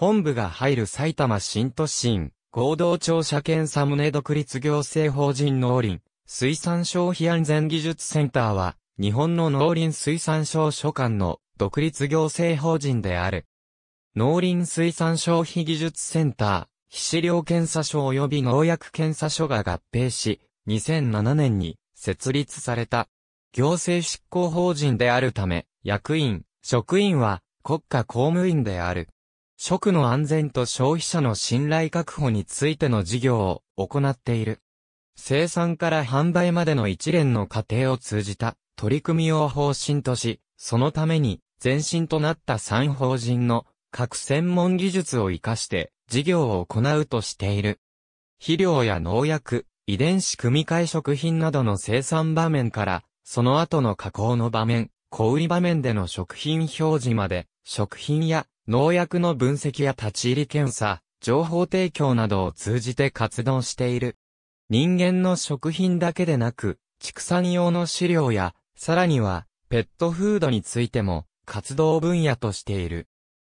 本部が入る埼玉新都心、合同庁舎兼サムネ独立行政法人農林、水産消費安全技術センターは、日本の農林水産省所管の独立行政法人である。農林水産消費技術センター、非飼料検査所及び農薬検査所が合併し、2007年に設立された。行政執行法人であるため、役員、職員は国家公務員である。食の安全と消費者の信頼確保についての事業を行っている。生産から販売までの一連の過程を通じた取り組みを方針とし、そのために前身となった三法人の各専門技術を活かして事業を行うとしている。肥料や農薬、遺伝子組み換え食品などの生産場面から、その後の加工の場面、小売場面での食品表示まで、食品や農薬の分析や立ち入り検査、情報提供などを通じて活動している。人間の食品だけでなく、畜産用の飼料や、さらには、ペットフードについても、活動分野としている。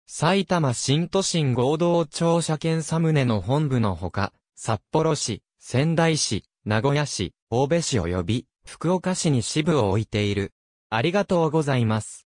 埼玉新都心合同庁舎県サムネの本部のほか、札幌市、仙台市、名古屋市、神戸市及び、福岡市に支部を置いている。ありがとうございます。